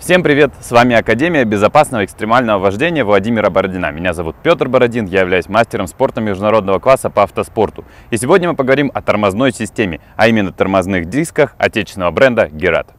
Всем привет! С вами Академия безопасного экстремального вождения Владимира Бородина. Меня зовут Петр Бородин, я являюсь мастером спорта международного класса по автоспорту. И сегодня мы поговорим о тормозной системе, а именно тормозных дисках отечественного бренда «Герат».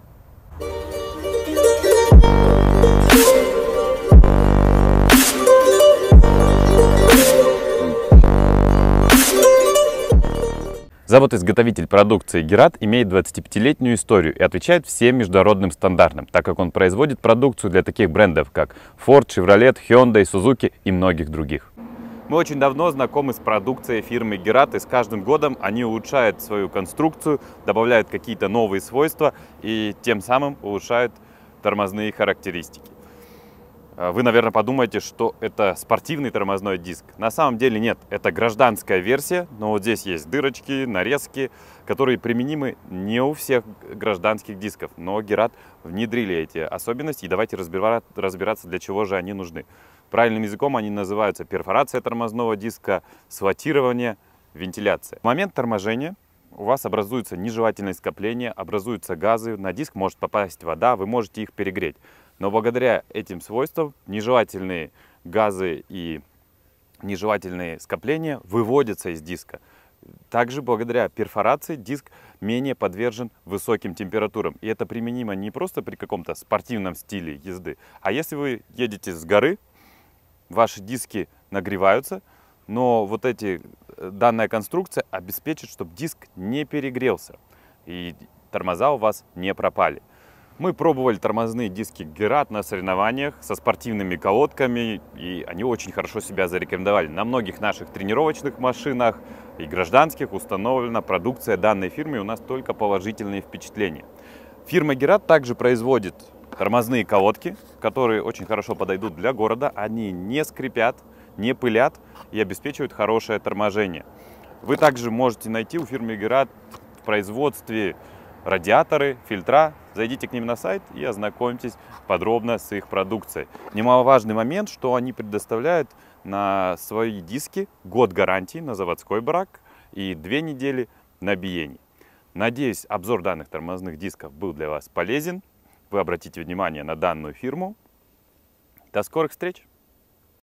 Завод-изготовитель продукции Герат имеет 25-летнюю историю и отвечает всем международным стандартам, так как он производит продукцию для таких брендов, как Ford, Chevrolet, Hyundai, Suzuki и многих других. Мы очень давно знакомы с продукцией фирмы Герат, и с каждым годом они улучшают свою конструкцию, добавляют какие-то новые свойства и тем самым улучшают тормозные характеристики. Э, вы, наверное, подумаете, что это спортивный тормозной диск. На самом деле нет, это гражданская версия, но вот здесь есть дырочки, нарезки, которые применимы не у всех гражданских дисков. Но Герат внедрили эти особенности, и давайте разбираться, для чего же они нужны. Правильным языком они называются перфорация тормозного диска, сватирование, вентиляция. В момент торможения у вас образуется нежелательное скопление, образуются газы, на диск может попасть вода, вы можете их перегреть. Но благодаря этим свойствам нежелательные газы и нежелательные скопления выводятся из диска. Также благодаря перфорации диск менее подвержен высоким температурам. И это применимо не просто при каком-то спортивном стиле езды, а если вы едете с горы, ваши диски нагреваются, но вот эти, э, данная конструкция обеспечит, чтобы диск не перегрелся и тормоза у вас не пропали. Мы пробовали тормозные диски Герат на соревнованиях со спортивными колодками, и они очень хорошо себя зарекомендовали. На многих наших тренировочных машинах и гражданских установлена продукция данной фирмы, и у нас только положительные впечатления. Фирма Герат также производит тормозные колодки, которые очень хорошо подойдут для города. Они не скрипят, не пылят и обеспечивают хорошее торможение. Вы также можете найти у фирмы Герат в производстве радиаторы, фильтра Зайдите к ним на сайт и ознакомьтесь подробно с их продукцией. Немаловажный момент, что они предоставляют на свои диски год гарантии на заводской брак и две недели на биение. Надеюсь, обзор данных тормозных дисков был для вас полезен. Вы обратите внимание на данную фирму. До скорых встреч!